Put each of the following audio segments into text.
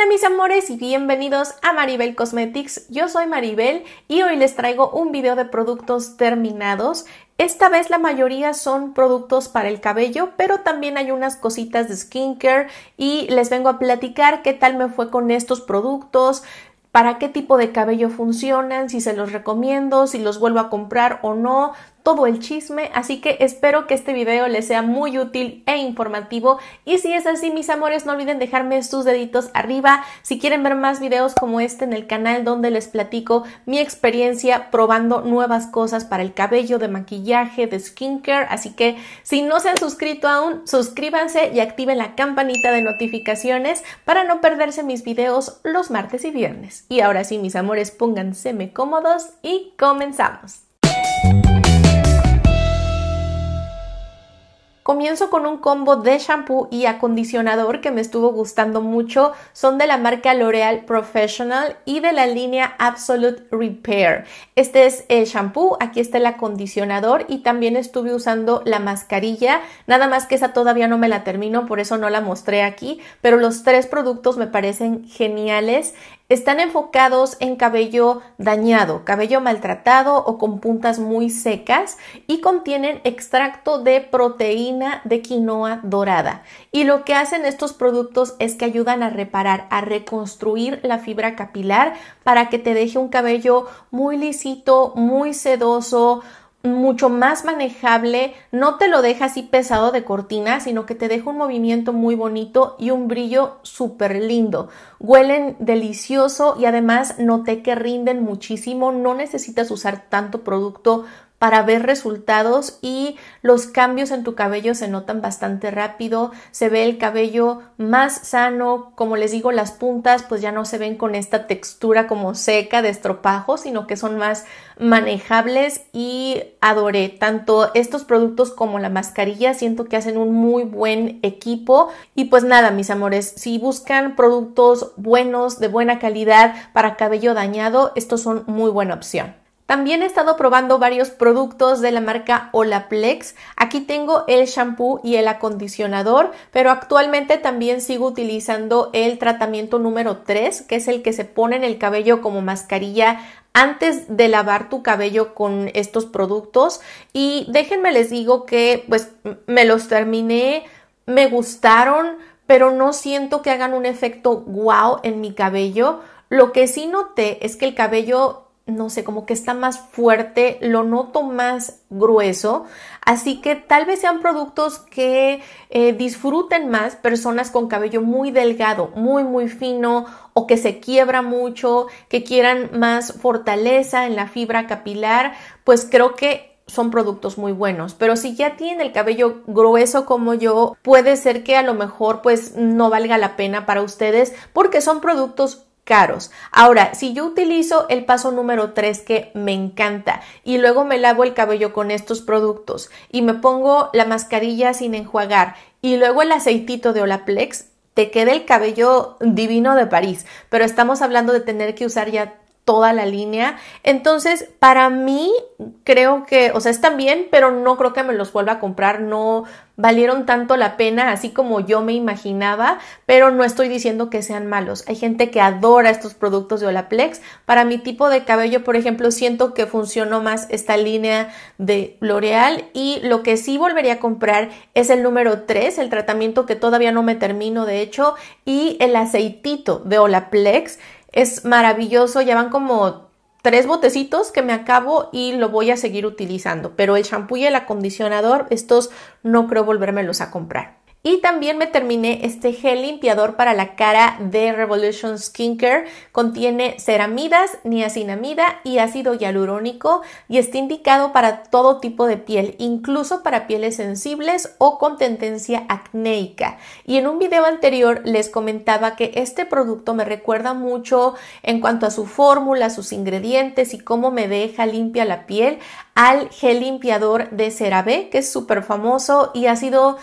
Hola mis amores y bienvenidos a Maribel Cosmetics. Yo soy Maribel y hoy les traigo un video de productos terminados. Esta vez la mayoría son productos para el cabello, pero también hay unas cositas de skincare y les vengo a platicar qué tal me fue con estos productos, para qué tipo de cabello funcionan, si se los recomiendo, si los vuelvo a comprar o no, todo el chisme, así que espero que este video les sea muy útil e informativo y si es así mis amores no olviden dejarme sus deditos arriba si quieren ver más videos como este en el canal donde les platico mi experiencia probando nuevas cosas para el cabello, de maquillaje, de skincare, así que si no se han suscrito aún, suscríbanse y activen la campanita de notificaciones para no perderse mis videos los martes y viernes. Y ahora sí mis amores, pónganseme cómodos y comenzamos. Comienzo con un combo de shampoo y acondicionador que me estuvo gustando mucho. Son de la marca L'Oreal Professional y de la línea Absolute Repair. Este es el eh, shampoo, aquí está el acondicionador y también estuve usando la mascarilla. Nada más que esa todavía no me la termino, por eso no la mostré aquí, pero los tres productos me parecen geniales. Están enfocados en cabello dañado, cabello maltratado o con puntas muy secas y contienen extracto de proteína de quinoa dorada. Y lo que hacen estos productos es que ayudan a reparar, a reconstruir la fibra capilar para que te deje un cabello muy lisito, muy sedoso, mucho más manejable, no te lo deja así pesado de cortina, sino que te deja un movimiento muy bonito y un brillo súper lindo. Huelen delicioso y además noté que rinden muchísimo, no necesitas usar tanto producto para ver resultados y los cambios en tu cabello se notan bastante rápido, se ve el cabello más sano, como les digo, las puntas pues ya no se ven con esta textura como seca de estropajo, sino que son más manejables y adoré tanto estos productos como la mascarilla, siento que hacen un muy buen equipo y pues nada, mis amores, si buscan productos buenos, de buena calidad para cabello dañado, estos son muy buena opción. También he estado probando varios productos de la marca Olaplex. Aquí tengo el shampoo y el acondicionador, pero actualmente también sigo utilizando el tratamiento número 3, que es el que se pone en el cabello como mascarilla antes de lavar tu cabello con estos productos. Y déjenme les digo que pues me los terminé, me gustaron, pero no siento que hagan un efecto wow en mi cabello. Lo que sí noté es que el cabello no sé, como que está más fuerte, lo noto más grueso. Así que tal vez sean productos que eh, disfruten más personas con cabello muy delgado, muy, muy fino o que se quiebra mucho, que quieran más fortaleza en la fibra capilar. Pues creo que son productos muy buenos, pero si ya tiene el cabello grueso como yo, puede ser que a lo mejor pues no valga la pena para ustedes porque son productos caros. Ahora, si yo utilizo el paso número 3 que me encanta y luego me lavo el cabello con estos productos y me pongo la mascarilla sin enjuagar y luego el aceitito de Olaplex, te queda el cabello divino de París, pero estamos hablando de tener que usar ya toda la línea. Entonces, para mí, creo que, o sea, están bien, pero no creo que me los vuelva a comprar, no valieron tanto la pena, así como yo me imaginaba, pero no estoy diciendo que sean malos. Hay gente que adora estos productos de Olaplex. Para mi tipo de cabello, por ejemplo, siento que funcionó más esta línea de L'Oreal y lo que sí volvería a comprar es el número 3, el tratamiento que todavía no me termino, de hecho, y el aceitito de Olaplex es maravilloso, ya van como tres botecitos que me acabo y lo voy a seguir utilizando. Pero el champú y el acondicionador, estos no creo volvérmelos a comprar. Y también me terminé este gel limpiador para la cara de Revolution Skincare. Contiene ceramidas, niacinamida y ácido hialurónico y está indicado para todo tipo de piel, incluso para pieles sensibles o con tendencia acnéica. Y en un video anterior les comentaba que este producto me recuerda mucho en cuanto a su fórmula, sus ingredientes y cómo me deja limpia la piel al gel limpiador de CeraVe, que es súper famoso y ha sido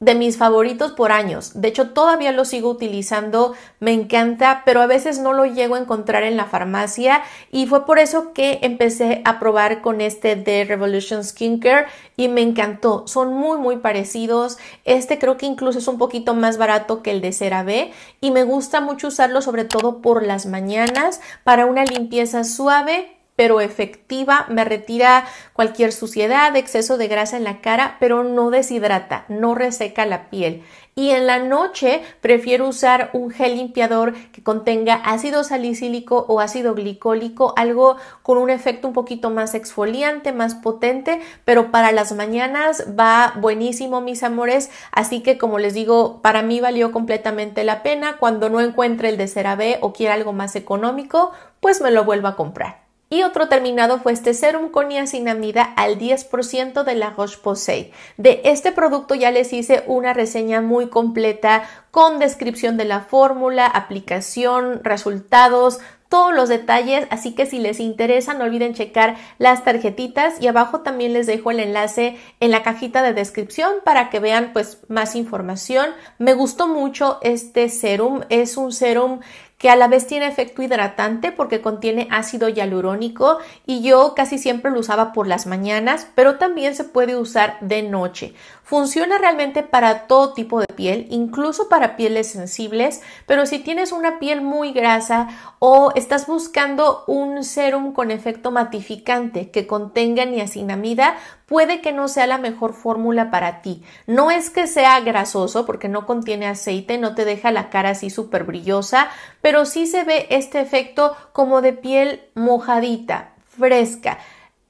de mis favoritos por años. De hecho, todavía lo sigo utilizando, me encanta, pero a veces no lo llego a encontrar en la farmacia y fue por eso que empecé a probar con este de Revolution Skincare y me encantó. Son muy, muy parecidos. Este creo que incluso es un poquito más barato que el de CeraVe y me gusta mucho usarlo sobre todo por las mañanas para una limpieza suave pero efectiva, me retira cualquier suciedad, exceso de grasa en la cara, pero no deshidrata, no reseca la piel. Y en la noche prefiero usar un gel limpiador que contenga ácido salicílico o ácido glicólico, algo con un efecto un poquito más exfoliante, más potente, pero para las mañanas va buenísimo, mis amores. Así que, como les digo, para mí valió completamente la pena. Cuando no encuentre el de CeraVe o quiera algo más económico, pues me lo vuelvo a comprar. Y otro terminado fue este serum con niacinamida al 10% de la Roche-Posay. De este producto ya les hice una reseña muy completa con descripción de la fórmula, aplicación, resultados, todos los detalles, así que si les interesa no olviden checar las tarjetitas y abajo también les dejo el enlace en la cajita de descripción para que vean pues más información. Me gustó mucho este serum, es un serum que a la vez tiene efecto hidratante porque contiene ácido hialurónico y yo casi siempre lo usaba por las mañanas, pero también se puede usar de noche. Funciona realmente para todo tipo de piel, incluso para pieles sensibles, pero si tienes una piel muy grasa o estás buscando un serum con efecto matificante que contenga niacinamida, puede que no sea la mejor fórmula para ti. No es que sea grasoso porque no contiene aceite, no te deja la cara así súper brillosa, pero sí se ve este efecto como de piel mojadita, fresca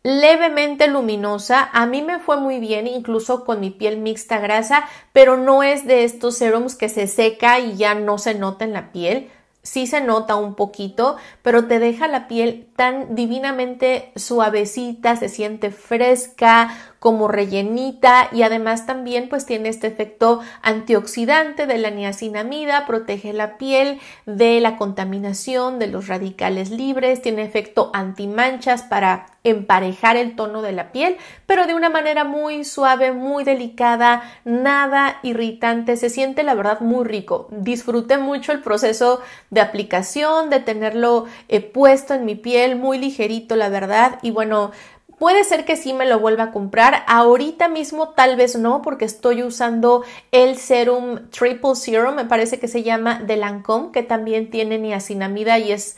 levemente luminosa. A mí me fue muy bien, incluso con mi piel mixta grasa, pero no es de estos serums que se seca y ya no se nota en la piel. Sí se nota un poquito, pero te deja la piel tan divinamente suavecita, se siente fresca, como rellenita y además también pues tiene este efecto antioxidante de la niacinamida, protege la piel de la contaminación de los radicales libres, tiene efecto antimanchas para emparejar el tono de la piel, pero de una manera muy suave, muy delicada, nada irritante, se siente la verdad muy rico. Disfruté mucho el proceso de aplicación, de tenerlo eh, puesto en mi piel, muy ligerito la verdad, y bueno, Puede ser que sí me lo vuelva a comprar. Ahorita mismo tal vez no, porque estoy usando el serum Triple Serum, me parece que se llama de Lancôme, que también tiene niacinamida y es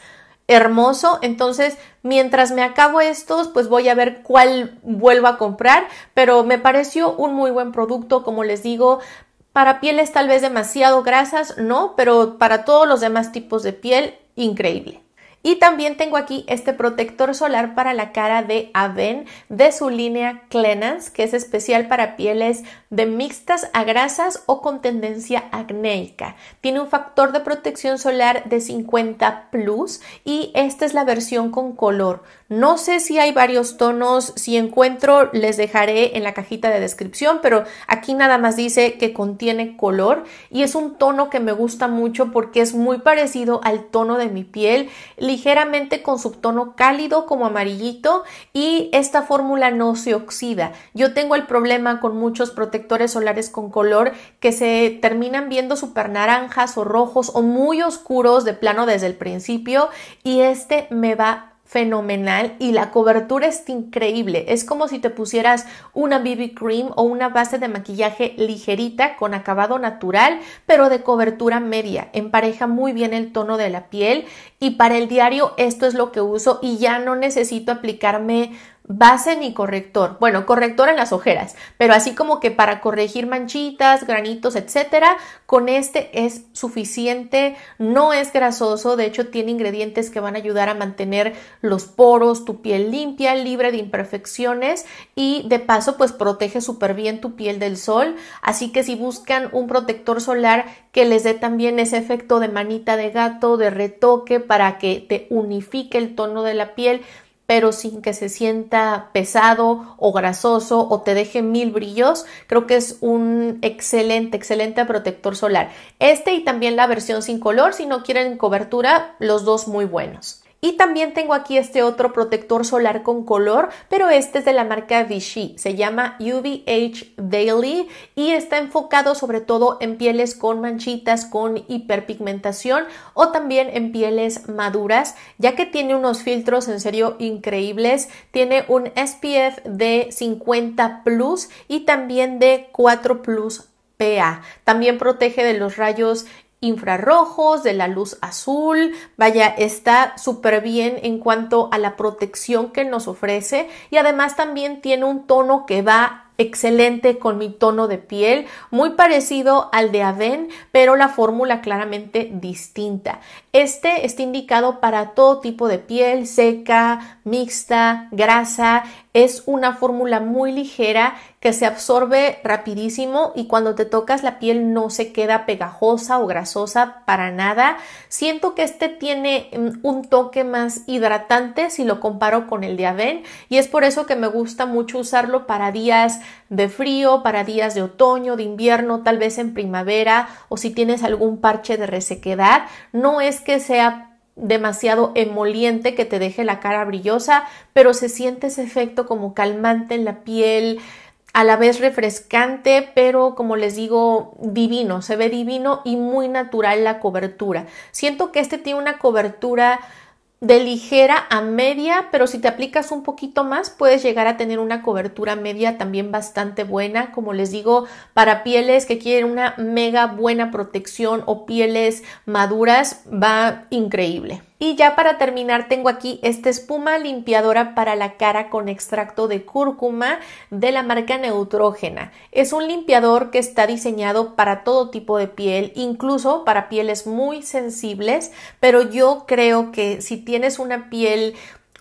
hermoso. Entonces, mientras me acabo estos, pues voy a ver cuál vuelvo a comprar. Pero me pareció un muy buen producto, como les digo, para pieles tal vez demasiado grasas, no, pero para todos los demás tipos de piel, increíble. Y también tengo aquí este protector solar para la cara de Aven de su línea Clenance, que es especial para pieles de mixtas a grasas o con tendencia acnéica. Tiene un factor de protección solar de 50 plus y esta es la versión con color. No sé si hay varios tonos, si encuentro les dejaré en la cajita de descripción, pero aquí nada más dice que contiene color y es un tono que me gusta mucho porque es muy parecido al tono de mi piel, ligeramente con subtono cálido como amarillito y esta fórmula no se oxida. Yo tengo el problema con muchos protectores solares con color que se terminan viendo súper naranjas o rojos o muy oscuros de plano desde el principio y este me va fenomenal y la cobertura es increíble. Es como si te pusieras una BB cream o una base de maquillaje ligerita con acabado natural, pero de cobertura media. Empareja muy bien el tono de la piel y para el diario esto es lo que uso y ya no necesito aplicarme base ni corrector. Bueno, corrector en las ojeras, pero así como que para corregir manchitas, granitos, etcétera, con este es suficiente, no es grasoso, de hecho tiene ingredientes que van a ayudar a mantener los poros, tu piel limpia, libre de imperfecciones y de paso pues protege súper bien tu piel del sol, así que si buscan un protector solar que les dé también ese efecto de manita de gato, de retoque para que te unifique el tono de la piel, pero sin que se sienta pesado o grasoso o te deje mil brillos. Creo que es un excelente, excelente protector solar. Este y también la versión sin color, si no quieren cobertura, los dos muy buenos. Y también tengo aquí este otro protector solar con color, pero este es de la marca Vichy, se llama UVH Daily y está enfocado sobre todo en pieles con manchitas, con hiperpigmentación o también en pieles maduras, ya que tiene unos filtros en serio increíbles, tiene un SPF de 50 plus y también de 4 plus PA. También protege de los rayos infrarrojos, de la luz azul, vaya, está súper bien en cuanto a la protección que nos ofrece y además también tiene un tono que va excelente con mi tono de piel, muy parecido al de Aven, pero la fórmula claramente distinta. Este está indicado para todo tipo de piel, seca, mixta, grasa. Es una fórmula muy ligera que se absorbe rapidísimo y cuando te tocas la piel no se queda pegajosa o grasosa para nada. Siento que este tiene mm, un toque más hidratante si lo comparo con el de Aven y es por eso que me gusta mucho usarlo para días de frío, para días de otoño, de invierno, tal vez en primavera o si tienes algún parche de resequedad. No es que sea demasiado emoliente que te deje la cara brillosa, pero se siente ese efecto como calmante en la piel, a la vez refrescante, pero como les digo, divino, se ve divino y muy natural la cobertura. Siento que este tiene una cobertura de ligera a media, pero si te aplicas un poquito más puedes llegar a tener una cobertura media también bastante buena, como les digo, para pieles que quieren una mega buena protección o pieles maduras va increíble. Y ya para terminar tengo aquí esta espuma limpiadora para la cara con extracto de cúrcuma de la marca Neutrógena. Es un limpiador que está diseñado para todo tipo de piel, incluso para pieles muy sensibles, pero yo creo que si tienes una piel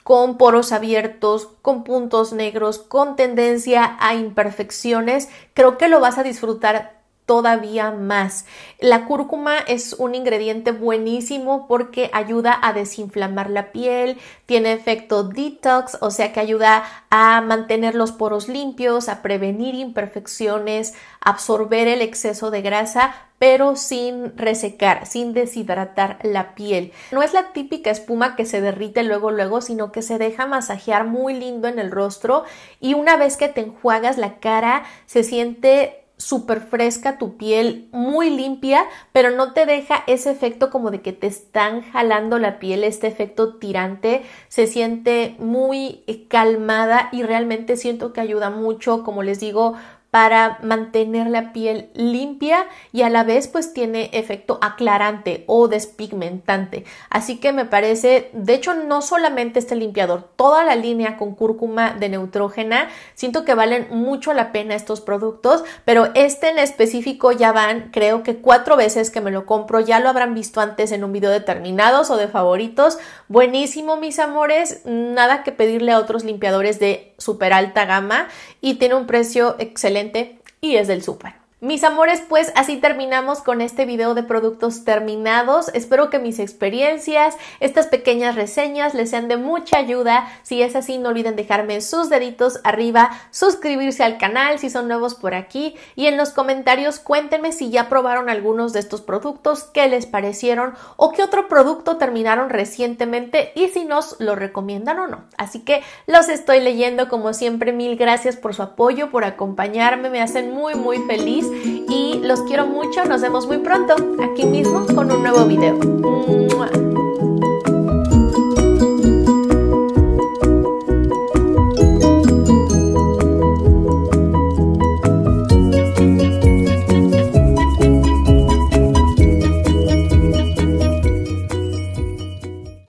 con poros abiertos, con puntos negros, con tendencia a imperfecciones, creo que lo vas a disfrutar todavía más. La cúrcuma es un ingrediente buenísimo porque ayuda a desinflamar la piel, tiene efecto detox, o sea que ayuda a mantener los poros limpios, a prevenir imperfecciones, absorber el exceso de grasa, pero sin resecar, sin deshidratar la piel. No es la típica espuma que se derrite luego luego, sino que se deja masajear muy lindo en el rostro y una vez que te enjuagas la cara se siente súper fresca tu piel, muy limpia, pero no te deja ese efecto como de que te están jalando la piel, este efecto tirante, se siente muy eh, calmada y realmente siento que ayuda mucho, como les digo, para mantener la piel limpia y a la vez pues tiene efecto aclarante o despigmentante. Así que me parece, de hecho no solamente este limpiador, toda la línea con cúrcuma de neutrógena, siento que valen mucho la pena estos productos, pero este en específico ya van creo que cuatro veces que me lo compro, ya lo habrán visto antes en un video determinados o de favoritos. Buenísimo mis amores, nada que pedirle a otros limpiadores de super alta gama y tiene un precio excelente y es del super. Mis amores, pues así terminamos con este video de productos terminados. Espero que mis experiencias, estas pequeñas reseñas les sean de mucha ayuda. Si es así, no olviden dejarme sus deditos arriba, suscribirse al canal si son nuevos por aquí y en los comentarios cuéntenme si ya probaron algunos de estos productos, qué les parecieron o qué otro producto terminaron recientemente y si nos lo recomiendan o no. Así que los estoy leyendo como siempre. Mil gracias por su apoyo, por acompañarme, me hacen muy muy feliz y los quiero mucho. Nos vemos muy pronto aquí mismo con un nuevo video.